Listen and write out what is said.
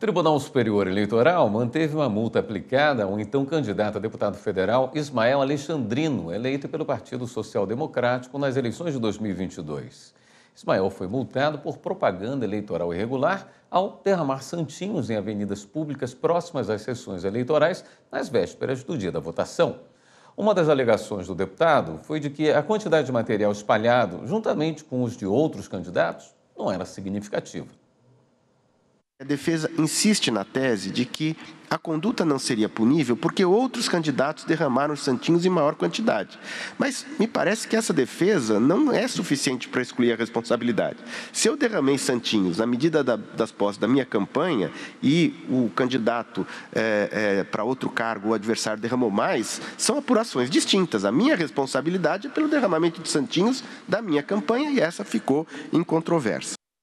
Tribunal Superior Eleitoral manteve uma multa aplicada ao então candidato a deputado federal Ismael Alexandrino, eleito pelo Partido Social Democrático nas eleições de 2022. Ismael foi multado por propaganda eleitoral irregular ao derramar santinhos em avenidas públicas próximas às sessões eleitorais nas vésperas do dia da votação. Uma das alegações do deputado foi de que a quantidade de material espalhado, juntamente com os de outros candidatos, não era significativa. A defesa insiste na tese de que a conduta não seria punível porque outros candidatos derramaram os santinhos em maior quantidade. Mas me parece que essa defesa não é suficiente para excluir a responsabilidade. Se eu derramei santinhos na medida da, das posses da minha campanha e o candidato é, é, para outro cargo, o adversário, derramou mais, são apurações distintas. A minha responsabilidade é pelo derramamento de santinhos da minha campanha e essa ficou em controvérsia.